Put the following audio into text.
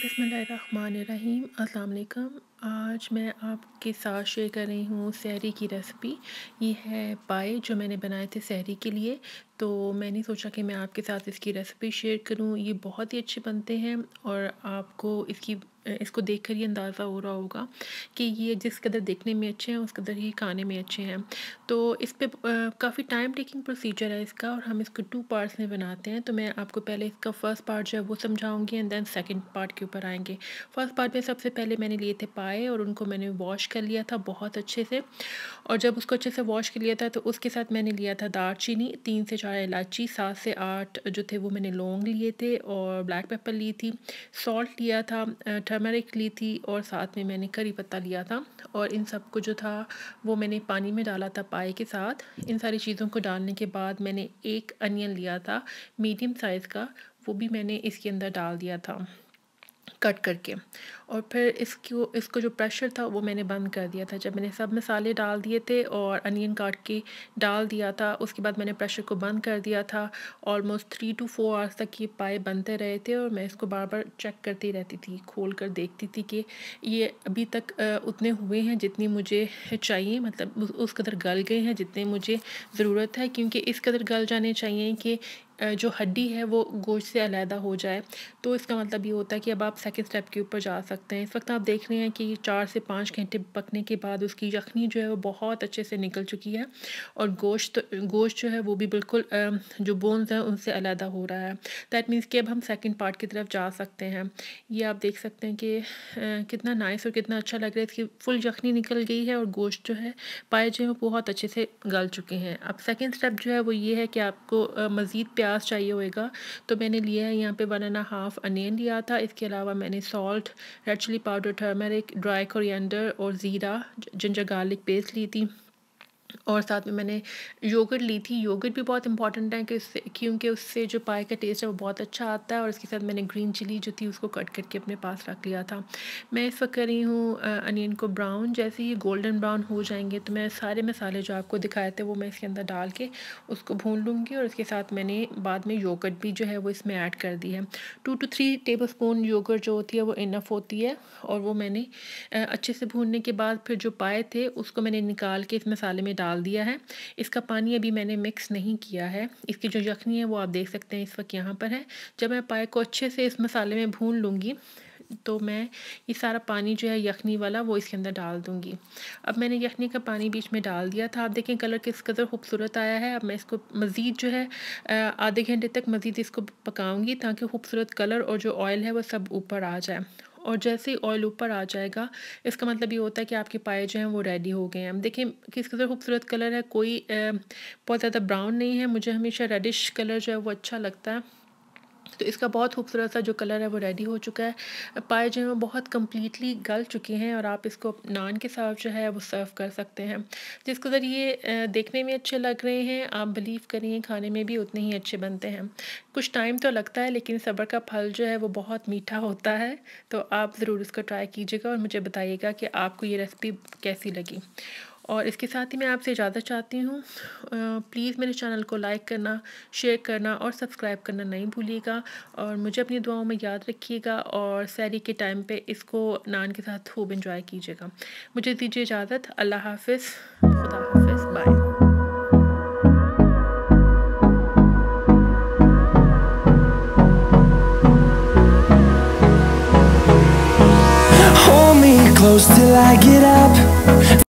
بسم الله الرحمن الرحیم السلام علیکم आज मैं आपके साथ शेयर कर रही हूँ सहरी की रेसिपी ये है पाए जो मैंने बनाए थे सहरी के लिए तो मैंने सोचा कि मैं आपके साथ इसकी रेसिपी शेयर करूँ ये बहुत ही अच्छे बनते हैं और आपको इसकी इसको देखकर ही अंदाज़ा हो रहा होगा कि ये जिस कदर देखने में अच्छे हैं उस कदर ही खाने में अच्छे हैं तो इस पर काफ़ी टाइम टेकिंग प्रोसीजर है इसका और हम इसको टू पार्ट्स में बनाते हैं तो मैं आपको पहले इसका फ़र्स्ट पार्ट जो है वो समझाऊँगी एंड देन सेकेंड पार्ट के ऊपर आएँगे फर्स्ट पार्ट में सबसे पहले मैंने लिए थे पाए आए और उनको मैंने वॉश कर लिया था बहुत अच्छे से और जब उसको अच्छे से वॉश कर लिया था तो उसके साथ मैंने लिया था दारचीनी तीन से चार इलायची सात से आठ जो थे वो मैंने लौंग लिए थे और ब्लैक पेपर ली थी सॉल्ट लिया था टर्मेरिक ली थी और साथ में मैंने करी पत्ता लिया था और इन सब को जो था वो मैंने पानी में डाला था पाए के साथ इन सारी चीज़ों को डालने के बाद मैंने एक अनियन लिया था मीडियम साइज़ का वो भी मैंने इसके अंदर डाल दिया था कट करके और फिर इसको इसको जो प्रेशर था वो मैंने बंद कर दिया था जब मैंने सब मसाले डाल दिए थे और अनियन काट के डाल दिया था उसके बाद मैंने प्रेशर को बंद कर दिया था almost three two four hours तक ये पाए बनते रहे थे और मैं इसको बार बार चेक करती रहती थी खोल कर देखती थी कि ये अभी तक उतने हुए हैं जितनी मुझे चाहिए मतलब उस कदर गल गए हैं जितने मुझे ज़रूरत है क्योंकि इस कदर गल जाने चाहिए कि जो हड्डी है वो गोश्त से अलहदा हो जाए तो इसका मतलब ये होता है कि अब आप सेकेंड स्टेप के ऊपर जा सकते हैं इस वक्त आप देख रहे हैं कि चार से पाँच घंटे पकने के बाद उसकी यखनी जो है वो बहुत अच्छे से निकल चुकी है और गोश्त गोश्त जो है वो भी बिल्कुल जो बोन्स हैं उनसे अलहदा हो रहा है दैट मीन्स कि अब हम सेकेंड पार्ट की तरफ जा सकते हैं ये आप देख सकते हैं कि कितना नाइस और कितना अच्छा लग रहा है इसकी फुल यखनी निकल गई है और गोश्त जो है पाए जो है बहुत अच्छे से गल चुके हैं अब सेकेंड स्टेप जो है वो ये है कि आपको मज़ीद प्याज प्याज चाहिए होएगा तो मैंने लिया है यहाँ पे वन एंड हाफ अनियन लिया था इसके अलावा मैंने salt red chilli powder turmeric dry coriander और ज़ीरा जिंजर गार्लिक पेस्ट ली थी और साथ में मैंने योगर्ट ली थी योगर्ट भी बहुत इंपॉर्टेंट है कि उससे क्योंकि उससे जो पाए का टेस्ट है वो बहुत अच्छा आता है और इसके साथ मैंने ग्रीन चिली जो थी उसको कट करके अपने पास रख लिया था मैं इस वक्त कर रही हूँ अनियन को ब्राउन जैसे ही गोल्डन ब्राउन हो जाएंगे तो मैं सारे मसाले जो आपको दिखाए थे वो मैं इसके अंदर डाल के उसको भून लूँगी और उसके साथ मैंने बाद में योगर्ट भी जो है वो इसमें ऐड कर दी है two two three tablespoon yoghurt जो होती है वो इनफ होती है और वो मैंने अच्छे से भूनने के बाद फिर जो पाए थे उसको मैंने निकाल के इस मसाले में डाल डाल दिया है इसका पानी अभी मैंने मिक्स नहीं किया है इसकी जो यखनी है वो आप देख सकते हैं इस वक्त यहाँ पर है जब मैं पाए को अच्छे से इस मसाले में भून लूँगी तो मैं ये सारा पानी जो है यखनी वाला वो इसके अंदर डाल दूँगी अब मैंने यखनी का पानी बीच में डाल दिया था आप देखें कलर किस कदर खूबसूरत आया है अब मैं इसको मज़ीद जो है आधे घंटे तक मज़ीद इसको पकाऊँगी ताकि खूबसूरत कलर और जो ऑयल है वह सब ऊपर आ जाए और जैसे ही ऑयल ऊपर आ जाएगा इसका मतलब ये होता है कि आपके पाए जो हैं वो रेडी हो गए हैं देखें किस कदर खूबसूरत कलर है कोई बहुत ज़्यादा ब्राउन नहीं है मुझे हमेशा रेडिश कलर जो है वो अच्छा लगता है तो इसका बहुत खूबसूरत सा जो कलर है वो रेडी हो चुका है पाए जो है वो बहुत कम्प्लीटली गल चुके हैं और आप इसको नान के साथ जो है वो सर्व कर सकते हैं जिसको ज़रिए देखने में अच्छे लग रहे हैं आप बिलीव करिए खाने में भी उतने ही अच्छे बनते हैं कुछ टाइम तो लगता है लेकिन सबर का फल जो है वो बहुत मीठा होता है तो आप ज़रूर इसको ट्राई कीजिएगा और मुझे बताइएगा कि आपको ये रेसिपी कैसी लगी और इसके साथ ही मैं आपसे इजाज़त चाहती हूँ प्लीज़ मेरे चैनल को लाइक करना शेयर करना और सब्सक्राइब करना नहीं भूलिएगा और मुझे अपनी दुआओं में याद रखिएगा और सैरी के टाइम पे इसको नान के साथ खूब इंजॉय कीजिएगा मुझे दीजिए इजाज़त अल्लाह हाफिज़ खुदा हाफिज़ bye close till I get up